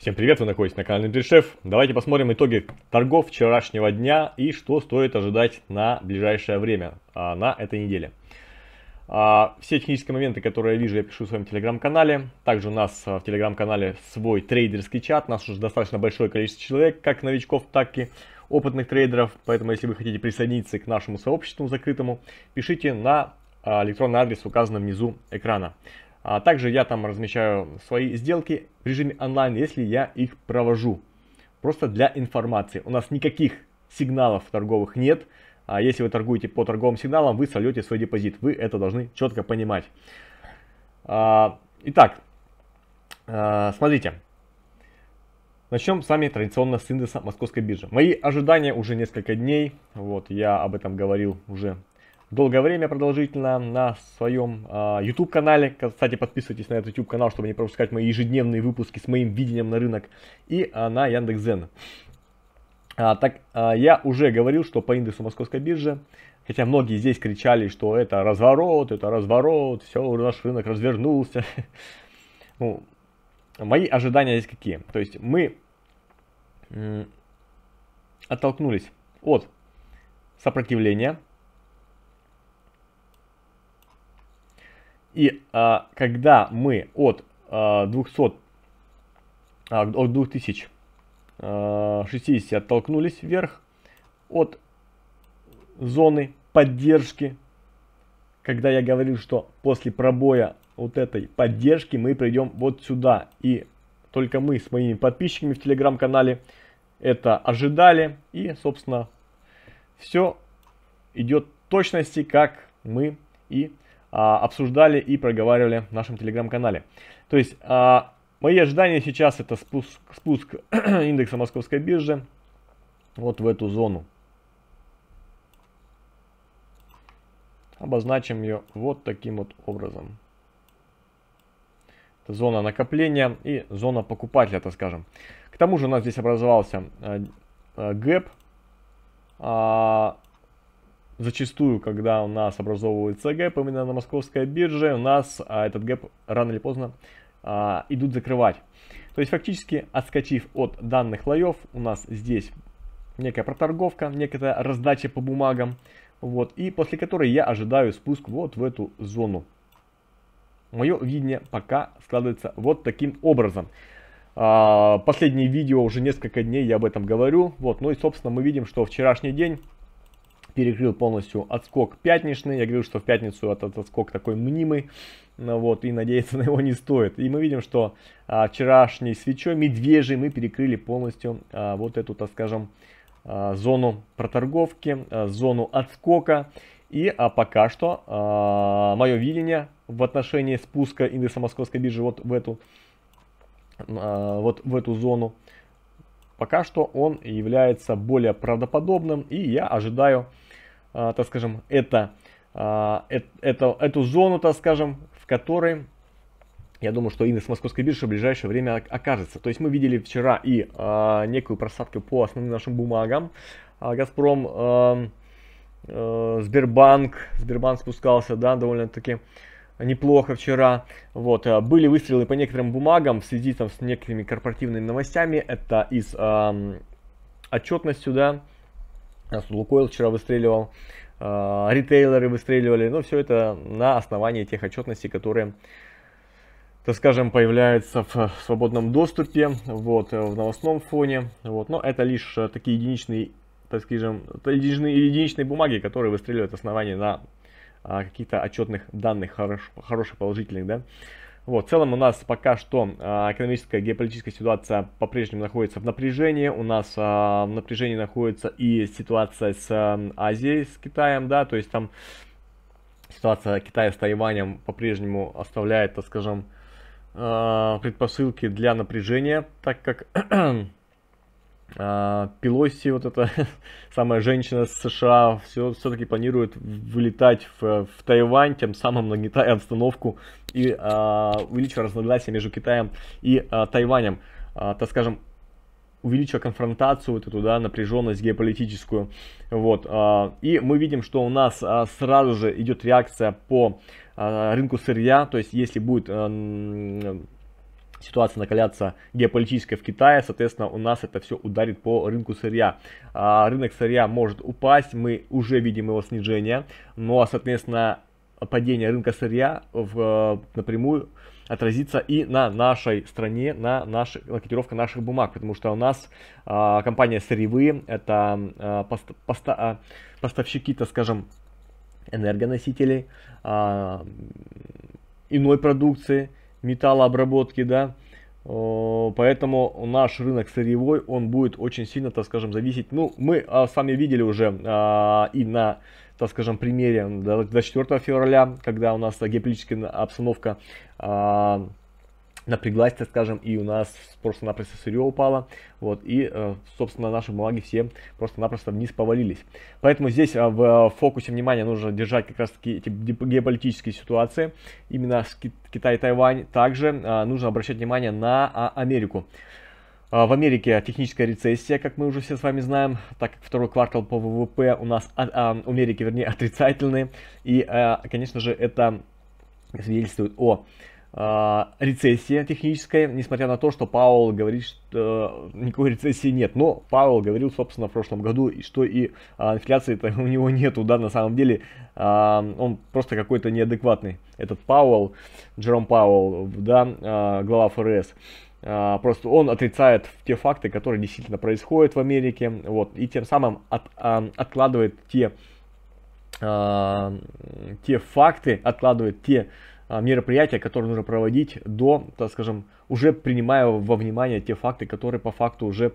Всем привет, вы находитесь на канале Медведшеф. Давайте посмотрим итоги торгов вчерашнего дня и что стоит ожидать на ближайшее время, а, на этой неделе. А, все технические моменты, которые я вижу, я пишу в своем телеграм-канале. Также у нас а, в телеграм-канале свой трейдерский чат. У нас уже достаточно большое количество человек, как новичков, так и опытных трейдеров. Поэтому, если вы хотите присоединиться к нашему сообществу закрытому, пишите на электронный адрес, указанный внизу экрана. А также я там размещаю свои сделки в режиме онлайн, если я их провожу. Просто для информации. У нас никаких сигналов торговых нет. А если вы торгуете по торговым сигналам, вы сольете свой депозит. Вы это должны четко понимать. А, итак, а, смотрите. Начнем с вами традиционно с индекса Московской биржи. Мои ожидания уже несколько дней. Вот, я об этом говорил уже долгое время продолжительно на своем э, YouTube-канале. Кстати, подписывайтесь на этот YouTube-канал, чтобы не пропускать мои ежедневные выпуски с моим видением на рынок и э, на Яндекс.Зен. А, так, а, я уже говорил, что по индексу Московской биржи, хотя многие здесь кричали, что это разворот, это разворот, все, наш рынок развернулся. Ну, мои ожидания здесь какие? То есть мы оттолкнулись от сопротивления, И а, когда мы от а, 200, а, от 2060 а, оттолкнулись вверх, от зоны поддержки, когда я говорил, что после пробоя вот этой поддержки мы придем вот сюда. И только мы с моими подписчиками в телеграм-канале это ожидали. И, собственно, все идет точности, как мы и ожидали а, обсуждали и проговаривали в нашем телеграм-канале. То есть а, мои ожидания сейчас это спуск, спуск индекса московской биржи вот в эту зону. Обозначим ее вот таким вот образом. Это зона накопления и зона покупателя, так скажем. К тому же у нас здесь образовался э, э, гэп а, зачастую, когда у нас образовывается гэп именно на московской бирже, у нас а, этот гэп рано или поздно а, идут закрывать. То есть фактически отскочив от данных лоев, у нас здесь некая проторговка, некая раздача по бумагам, вот, и после которой я ожидаю спуск вот в эту зону. Мое видение пока складывается вот таким образом. А, Последнее видео уже несколько дней я об этом говорю. Вот, ну и собственно мы видим, что вчерашний день перекрыл полностью отскок пятничный. Я говорил, что в пятницу этот отскок такой мнимый, ну вот, и надеяться на него не стоит. И мы видим, что а, вчерашней свечой медвежий мы перекрыли полностью а, вот эту, так скажем, а, зону проторговки, а, зону отскока. И а пока что а, мое видение в отношении спуска индекса московской биржи вот в эту, а, вот в эту зону Пока что он является более правдоподобным, и я ожидаю, а, так скажем, это, а, это, эту зону, так скажем, в которой я думаю, что индекс московской биржи в ближайшее время окажется. То есть мы видели вчера и э, некую просадку по основным нашим бумагам. А, Газпром, э, э, Сбербанк, Сбербанк спускался, да, довольно-таки неплохо вчера. Вот, э, были выстрелы по некоторым бумагам в связи там, с некоторыми корпоративными новостями. Это из э, отчетностью, да, а, Лукойл вчера выстреливал, э, ритейлеры выстреливали. Но ну, все это на основании тех отчетностей, которые так скажем, появляется в свободном доступе, вот, э, в новостном фоне, вот, но это лишь э, такие единичные, так скажем, единичные, единичные бумаги, которые выстреливают основание на а, каких-то отчетных данных хорош, хороших, положительных, да. Вот, в целом у нас пока что а, экономическая геополитическая ситуация по-прежнему находится в напряжении. У нас а, в напряжении находится и ситуация с Азией, с Китаем, да, то есть там ситуация Китая с Тайванем по-прежнему оставляет, так скажем, а, предпосылки для напряжения, так как а, Пилоси вот эта самая женщина с США, все, все-таки планирует вылетать в, в Тайвань, тем самым нагнетая обстановку и а, увеличивая разногласия между Китаем и а, Тайванем. А, так скажем, увеличивая конфронтацию, вот эту, да, напряженность геополитическую. Вот. А, и мы видим, что у нас а, сразу же идет реакция по рынку сырья, то есть если будет ситуация накаляться геополитическая в Китае, соответственно, у нас это все ударит по рынку сырья. А, рынок сырья может упасть, мы уже видим его снижение, но, соответственно, падение рынка сырья в, напрямую отразится и на нашей стране, на, наш, на котировка наших бумаг, потому что у нас а, компания сырьевые, это а, пост, поста, а, поставщики, то скажем, энергоносителей, а, иной продукции, металлообработки, да, Поэтому наш рынок сырьевой, он будет очень сильно, так скажем, зависеть. Ну, мы а, сами видели уже а, и на, так скажем, примере до, до 4 февраля, когда у нас геополитическая обстановка а, напряглась, так скажем, и у нас просто-напросто сырье упало, вот, и, э, собственно, наши бумаги все просто-напросто вниз повалились. Поэтому здесь э, в э, фокусе внимания нужно держать как раз-таки эти геополитические ситуации, именно с Китай и Тайвань. Также нужно обращать внимание на а, Америку. В Америке техническая рецессия, как мы уже все с вами знаем, так как второй квартал по ВВП у нас, а, а, у Америки, вернее, отрицательный, и, конечно же, это свидетельствует о а, рецессия техническая, несмотря на то, что Пауэлл говорит, что э, никакой рецессии нет. Но Пауэлл говорил, собственно, в прошлом году, что и а, инфляции у него нету, да, на самом деле а, он просто какой-то неадекватный. Этот Пауэлл, Джером Пауэлл, да, глава ФРС. Просто он отрицает те факты, которые действительно происходят в Америке, вот, и тем самым от, откладывает те, те факты, откладывает те а, мероприятия, которые нужно проводить до, так скажем, уже принимая во внимание те факты, которые по факту уже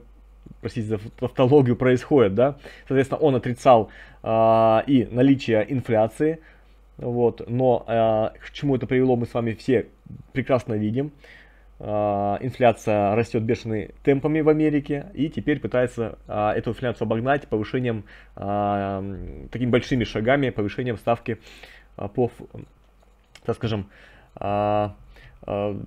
простите за тавтологию, происходит, да. Соответственно, он отрицал э, и наличие инфляции, вот, но э, к чему это привело, мы с вами все прекрасно видим. инфляция растет бешеными темпами в Америке, и теперь пытается э, эту инфляцию обогнать повышением, э, такими большими шагами, повышением ставки э, по так скажем, а, а,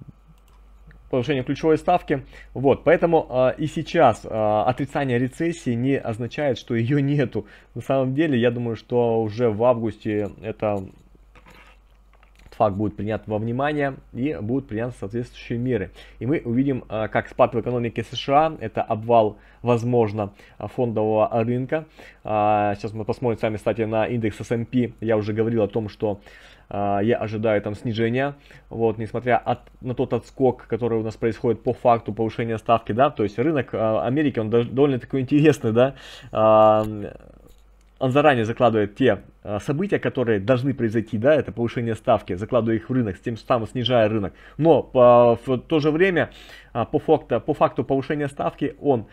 повышение ключевой ставки. Вот, поэтому э, и сейчас э, отрицание рецессии не означает, что ее нету. На самом деле, я думаю, что уже в августе это факт будет принят во внимание и будут приняты соответствующие меры. И мы увидим, как спад в экономике США, это обвал, возможно, фондового рынка. сейчас мы посмотрим с вами, кстати, на индекс S&P. Я уже говорил о том, что а, я ожидаю там снижения, вот, несмотря от, на тот отскок, который у нас происходит по факту повышения ставки, да, то есть рынок а, Америки, он довольно такой интересный, да, а, он заранее закладывает те события, которые должны произойти, да, это повышение ставки, закладывая их в рынок, с тем самым снижая рынок. Но в то же время по факту, по факту повышения ставки он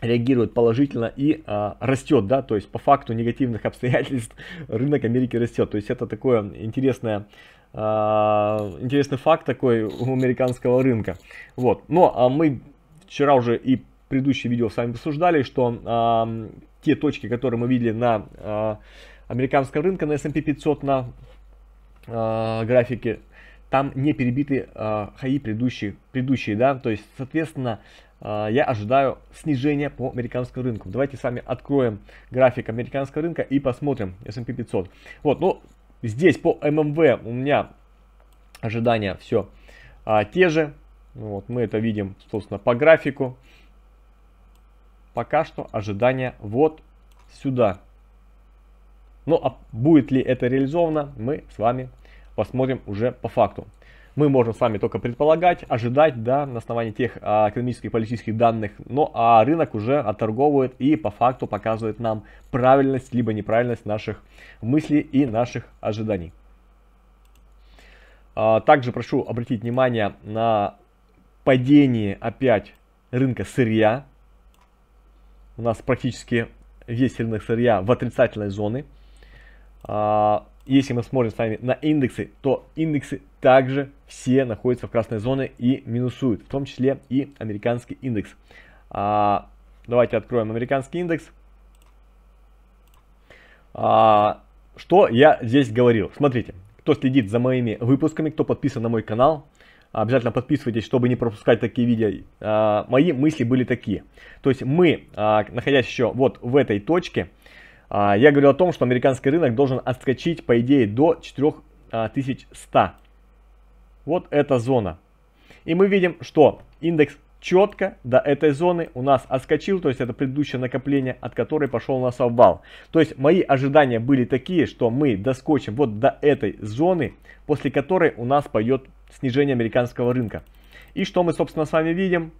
реагирует положительно и а, растет, да, то есть по факту негативных обстоятельств рынок Америки растет, то есть это такое интересное а, интересный факт такой у американского рынка, вот. Но а мы вчера уже и предыдущее видео с вами обсуждали, что а, те точки, которые мы видели на а, американском рынке на S&P 500 на а, графике, там не перебиты а, хаи предыдущие, предыдущие, да, то есть, соответственно, а, я ожидаю снижения по американскому рынку. Давайте с вами откроем график американского рынка и посмотрим S&P 500. Вот, ну, здесь по ММВ у меня ожидания все а, те же. Ну, вот, мы это видим, собственно, по графику. Пока что ожидания вот сюда. Ну, а будет ли это реализовано, мы с вами посмотрим уже по факту мы можем с вами только предполагать, ожидать, да, на основании тех а, экономических и политических данных, ну а рынок уже отторговывает и по факту показывает нам правильность либо неправильность наших мыслей и наших ожиданий. А, также прошу обратить внимание на падение опять рынка сырья. У нас практически весь рынок сырья в отрицательной зоне. А, если мы смотрим с вами на индексы, то индексы также все находятся в красной зоне и минусуют, в том числе и американский индекс. А, давайте откроем американский индекс. А, что я здесь говорил? Смотрите, кто следит за моими выпусками, кто подписан на мой канал, обязательно подписывайтесь, чтобы не пропускать такие видео. А, мои мысли были такие. То есть мы, а, находясь еще вот в этой точке, а, я говорил о том, что американский рынок должен отскочить, по идее, до 4100. Вот эта зона. И мы видим, что индекс четко до этой зоны у нас отскочил, то есть это предыдущее накопление, от которой пошел у нас обвал. То есть мои ожидания были такие, что мы доскочим вот до этой зоны, после которой у нас пойдет снижение американского рынка. И что мы, собственно, с вами видим?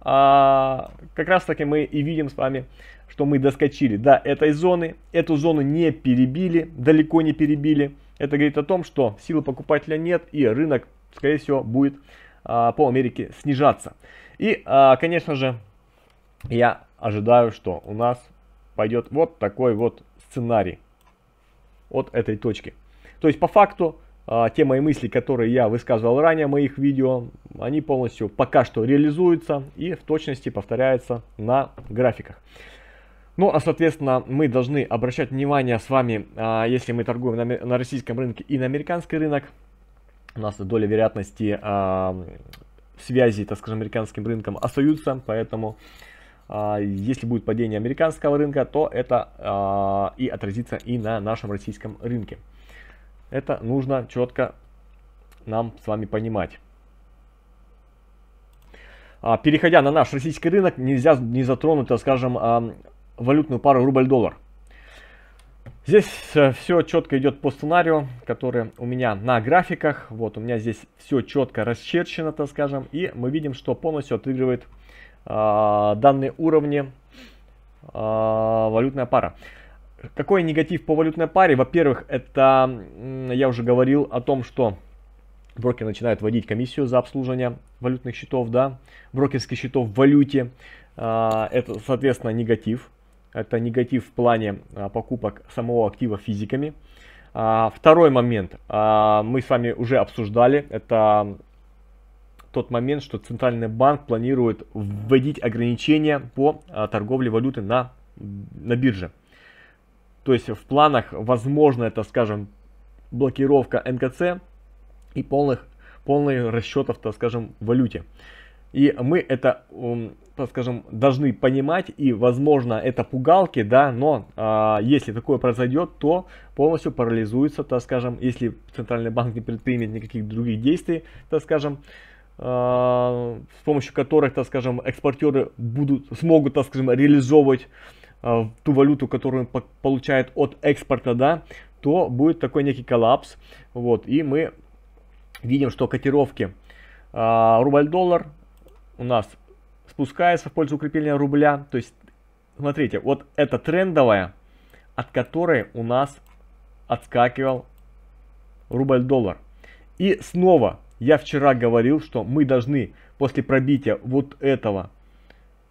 а, как раз таки мы и видим с вами, что мы доскочили до этой зоны. Эту зону не перебили, далеко не перебили. Это говорит о том, что силы покупателя нет и рынок, скорее всего, будет а, по Америке снижаться. И, а, конечно же, я ожидаю, что у нас пойдет вот такой вот сценарий от этой точки. То есть, по факту, а, те мои мысли, которые я высказывал ранее в моих видео, они полностью пока что реализуются и в точности повторяются на графиках. Ну, а, соответственно, мы должны обращать внимание с вами, а, если мы торгуем на российском рынке и на американский рынок, у нас доля вероятности а, связи, так скажем, американским рынком остаются, поэтому если будет падение американского рынка, то это и отразится и на нашем российском рынке. Это нужно четко нам с вами понимать. А, переходя на наш российский рынок, нельзя не затронуть, а, скажем, а, валютную пару рубль-доллар. Здесь э, все четко идет по сценарию, который у меня на графиках. Вот у меня здесь все четко расчерчено, так скажем. И мы видим, что полностью отыгрывает данные уровни валютная пара. Какой негатив по валютной паре? Во-первых, это я уже говорил о том, что брокер начинает вводить комиссию за обслуживание валютных счетов, да, брокерских счетов в валюте. А, это, соответственно, негатив. Это негатив в плане а, покупок самого актива физиками. А, второй момент мы с вами уже обсуждали. Это тот момент, что Центральный банк планирует вводить ограничения по торговле валюты на, на бирже. То есть в планах, возможно, это, скажем, блокировка НКЦ и полных, полных расчетов, так скажем, в валюте. И мы это, так скажем, должны понимать, и, возможно, это пугалки, да, но а, если такое произойдет, то полностью парализуется, так скажем, если Центральный банк не предпримет никаких других действий, так скажем, а, с помощью которых, так скажем, экспортеры будут, смогут, так скажем, реализовывать а, ту валюту, которую он получает от экспорта, да, то будет такой некий коллапс. Вот, и мы видим, что котировки а, рубль-доллар у нас спускается в пользу укрепления рубля. То есть, смотрите, вот это трендовая, от которой у нас отскакивал рубль-доллар. И снова, я вчера говорил, что мы должны после пробития вот этого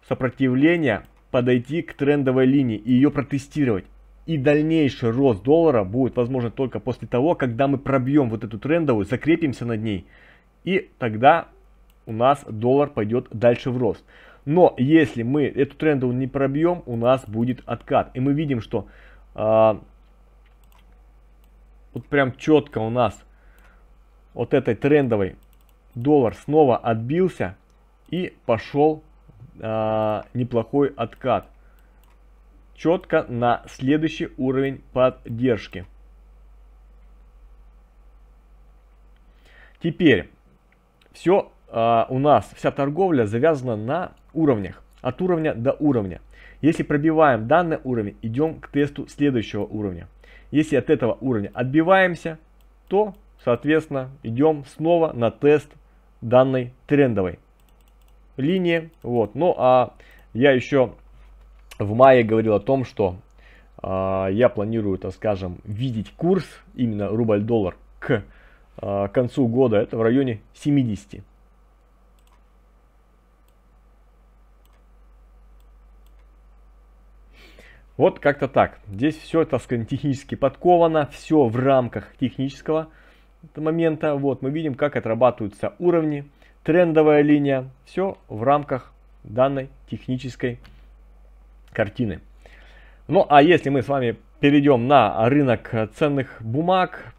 сопротивления подойти к трендовой линии и ее протестировать. И дальнейший рост доллара будет возможен только после того, когда мы пробьем вот эту трендовую, закрепимся над ней. И тогда у нас доллар пойдет дальше в рост. Но если мы эту трендовую не пробьем, у нас будет откат. И мы видим, что э, вот прям четко у нас вот этой трендовой доллар снова отбился и пошел а, неплохой откат. Четко на следующий уровень поддержки. Теперь, все а, у нас, вся торговля завязана на уровнях, от уровня до уровня. Если пробиваем данный уровень, идем к тесту следующего уровня. Если от этого уровня отбиваемся, то, соответственно, идем снова на тест данной трендовой линии. Вот. Ну а я еще в мае говорил о том, что э, я планирую, так скажем, видеть курс именно рубль-доллар к э, концу года. Это в районе 70. Вот как-то так. Здесь все, так сказать, технически подковано, все в рамках технического момента. Вот мы видим, как отрабатываются уровни трендовая линия. Все в рамках данной технической картины. Ну а если мы с вами перейдем на рынок ценных бумаг,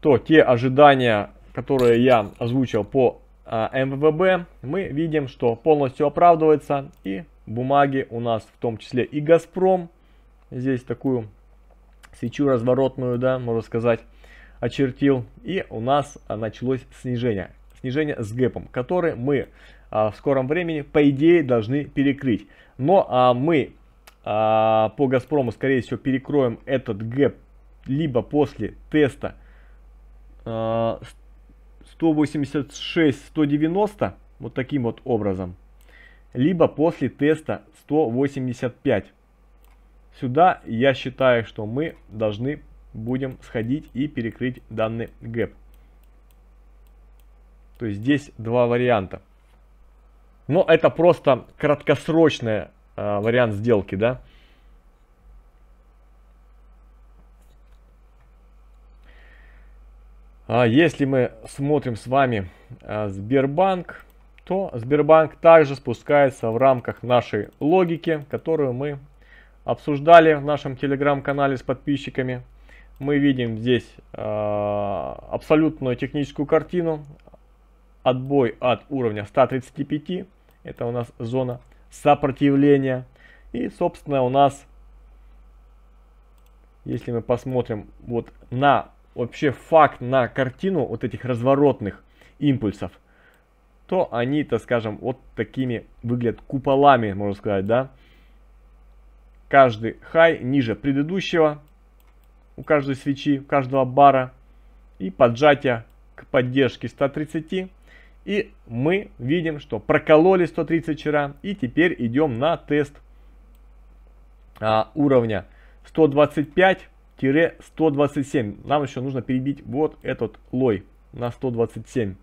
то те ожидания, которые я озвучил по а, МВБ, мы видим, что полностью оправдывается и бумаги у нас в том числе и Газпром. Здесь такую свечу разворотную, да, можно сказать, очертил. И у нас а, началось снижение. Снижение с гэпом, который мы а, в скором времени, по идее, должны перекрыть. Но а, мы а, по Газпрому, скорее всего, перекроем этот гэп либо после теста а, 186-190, вот таким вот образом, либо после теста 185. Сюда я считаю, что мы должны будем сходить и перекрыть данный гэп. То есть здесь два варианта. Но это просто краткосрочный э, а, вариант сделки, да. А если мы смотрим с вами э, Сбербанк, то Сбербанк также спускается в рамках нашей логики, которую мы обсуждали в нашем телеграм-канале с подписчиками мы видим здесь э, абсолютную техническую картину. Отбой от уровня 135, это у нас зона сопротивления. И, собственно, у нас, если мы посмотрим вот на вообще факт, на картину вот этих разворотных импульсов, то они, так скажем, вот такими выглядят куполами, можно сказать, да. Каждый хай ниже предыдущего, у каждой свечи, у каждого бара и поджатия к поддержке 130. И мы видим, что прокололи 130 вчера и теперь идем на тест а, уровня 125-127. Нам еще нужно перебить вот этот лой на 127.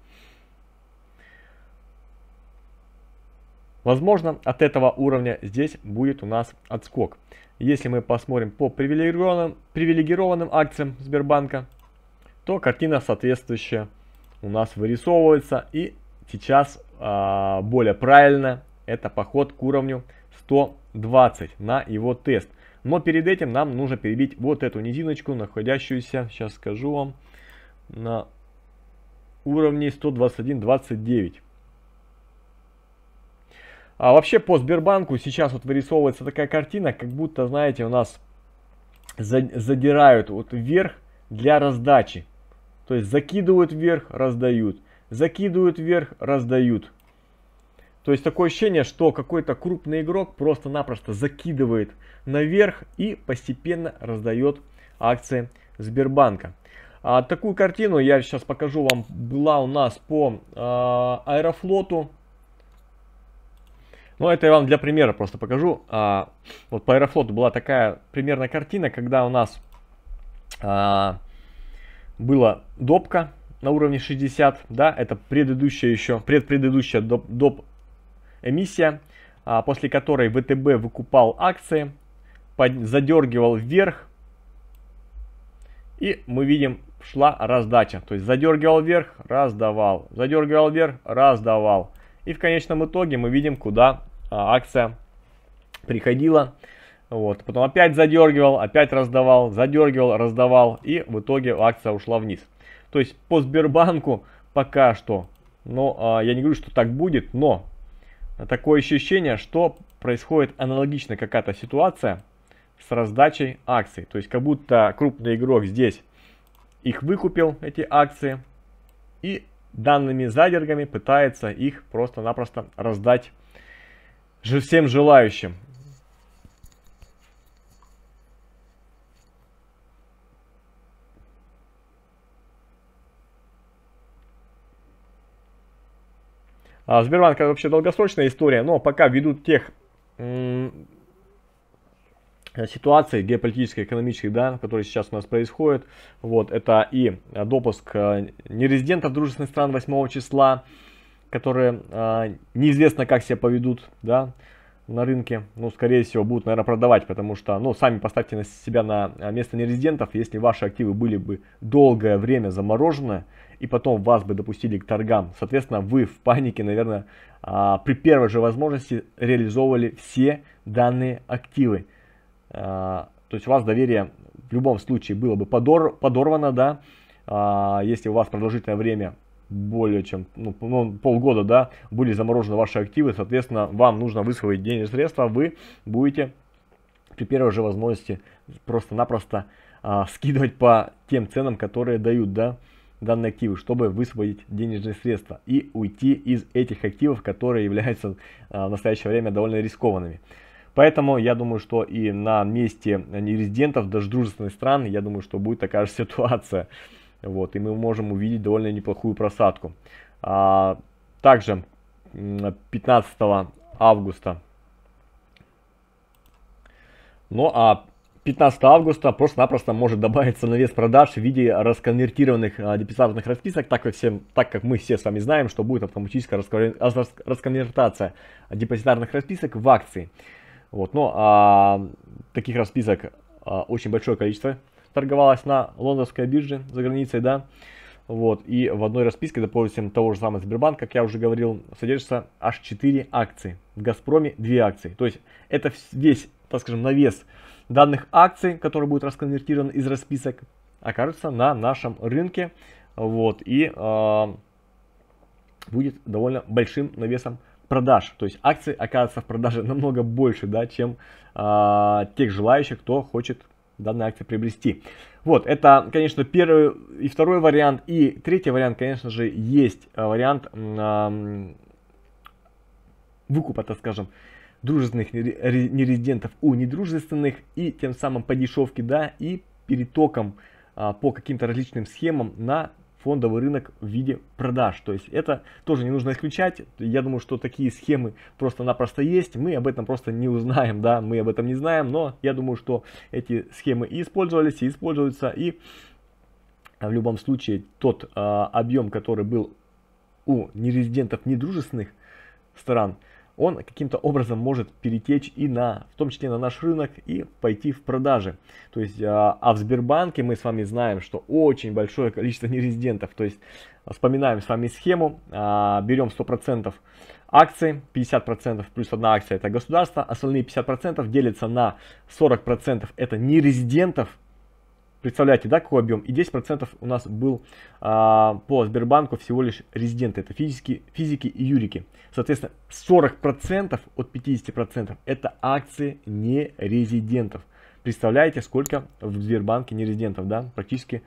Возможно, от этого уровня здесь будет у нас отскок. Если мы посмотрим по привилегированным, привилегированным акциям Сбербанка, то картина соответствующая у нас вырисовывается. И сейчас э, более правильно это поход к уровню 120 на его тест. Но перед этим нам нужно перебить вот эту низиночку, находящуюся, сейчас скажу вам, на уровне 121.29. А вообще по Сбербанку сейчас вот вырисовывается такая картина, как будто, знаете, у нас задирают вот вверх для раздачи. То есть закидывают вверх, раздают. Закидывают вверх, раздают. То есть такое ощущение, что какой-то крупный игрок просто-напросто закидывает наверх и постепенно раздает акции Сбербанка. А, такую картину я сейчас покажу вам. Была у нас по э, Аэрофлоту. Ну, это я вам для примера просто покажу. А, вот по Аэрофлоту была такая примерная картина, когда у нас а, была допка на уровне 60, да, это предыдущая еще, предпредыдущая доп, доп эмиссия, а, после которой ВТБ выкупал акции, под, задергивал вверх, и мы видим, шла раздача. То есть задергивал вверх, раздавал, задергивал вверх, раздавал. И в конечном итоге мы видим, куда а, акция приходила. Вот. Потом опять задергивал, опять раздавал, задергивал, раздавал. И в итоге акция ушла вниз. То есть по Сбербанку пока что, но а, я не говорю, что так будет, но такое ощущение, что происходит аналогично какая-то ситуация с раздачей акций. То есть как будто крупный игрок здесь их выкупил, эти акции, и данными задергами пытается их просто-напросто раздать же всем желающим. А Сбербанк это вообще долгосрочная история, но пока ввиду тех ситуации геополитической, экономической, да, которые сейчас у нас происходят. Вот, это и э, допуск э, нерезидентов дружественных стран 8 числа, которые э, неизвестно как себя поведут, да, на рынке, ну, скорее всего, будут, наверное, продавать, потому что, ну, сами поставьте на себя на э, место нерезидентов, если ваши активы были бы долгое время заморожены, и потом вас бы допустили к торгам, соответственно, вы в панике, наверное, а, при первой же возможности реализовывали все данные активы. А, то есть у вас доверие в любом случае было бы подор, подорвано, да, а, если у вас продолжительное время более чем ну, ну, полгода, да, были заморожены ваши активы, соответственно, вам нужно высвоить денежные средства, вы будете при первой же возможности просто-напросто а, скидывать по тем ценам, которые дают, да, данные активы, чтобы высвоить денежные средства и уйти из этих активов, которые являются а, в настоящее время довольно рискованными. Поэтому я думаю, что и на месте нерезидентов даже дружественных стран, я думаю, что будет такая же ситуация. Вот, и мы можем увидеть довольно неплохую просадку. А, также 15 августа. Ну а 15 августа просто-напросто может добавиться навес продаж в виде расконвертированных а, депозитарных расписок, так как, все, так как мы все с вами знаем, что будет автоматическая расконвертация депозитарных расписок в акции. Вот, но а, таких расписок а, очень большое количество торговалось на лондонской бирже за границей, да. Вот, и в одной расписке, допустим, того же самого Сбербанка, как я уже говорил, содержится аж 4 акции. В Газпроме 2 акции. То есть это весь, так скажем, навес данных акций, который будет расконвертирован из расписок, окажется на нашем рынке. Вот, и э, будет довольно большим навесом продаж. То есть акции оказываются в продаже намного больше, да, чем э, тех желающих, кто хочет данные акции приобрести. Вот, это, конечно, первый и второй вариант. И третий вариант, конечно же, есть э, вариант э, выкупа, так скажем, дружественных нерезидентов у недружественных и тем самым по дешевке, да, и перетоком э, по каким-то различным схемам на фондовый рынок в виде продаж. То есть это тоже не нужно исключать. Я думаю, что такие схемы просто-напросто есть. Мы об этом просто не узнаем, да, мы об этом не знаем, но я думаю, что эти схемы и использовались, и используются, и а, в любом случае тот э, объем, который был у нерезидентов недружественных стран – он каким-то образом может перетечь и на, в том числе на наш рынок, и пойти в продажи. То есть, а, а в Сбербанке мы с вами знаем, что очень большое количество нерезидентов. То есть, вспоминаем с вами схему, а, берем 100% акций, 50% плюс одна акция это государство, остальные 50% делятся на 40% это нерезидентов, Представляете, да, какой объем? И 10% у нас был а, по Сбербанку всего лишь резиденты. Это физики, физики и юрики. Соответственно, 40% от 50% это акции не резидентов. Представляете, сколько в Сбербанке не резидентов, да? Практически,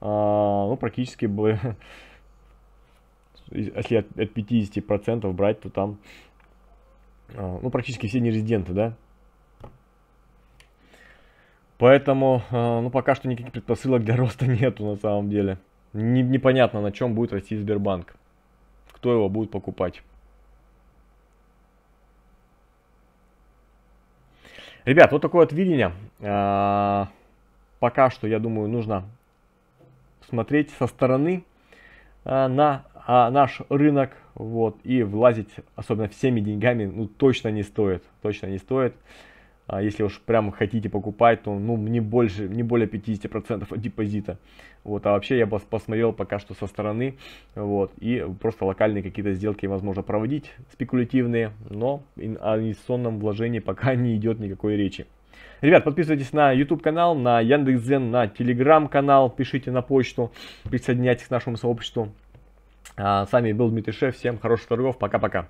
а, ну, практически, если от, от 50% брать, то там, а, ну, практически все не резиденты, да? Поэтому, э, ну, пока что никаких предпосылок для роста нету на самом деле. Не, непонятно, на чем будет расти Сбербанк. Кто его будет покупать. Ребят, вот такое вот видение. Э, пока что, я думаю, нужно смотреть со стороны э, на а, наш рынок. Вот, и влазить, особенно всеми деньгами, ну, точно не стоит. Точно не стоит. А если уж прям хотите покупать, то ну, не, больше, не более 50% от депозита. Вот, а вообще я бы посмотрел пока что со стороны, вот, и просто локальные какие-то сделки, возможно, проводить, спекулятивные, но о инвестиционном вложении пока не идет никакой речи. Ребят, подписывайтесь на YouTube канал, на Яндекс.Зен, на Telegram канал, пишите на почту, присоединяйтесь к нашему сообществу. А, с вами был Дмитрий Шеф, всем хороших торгов, пока-пока.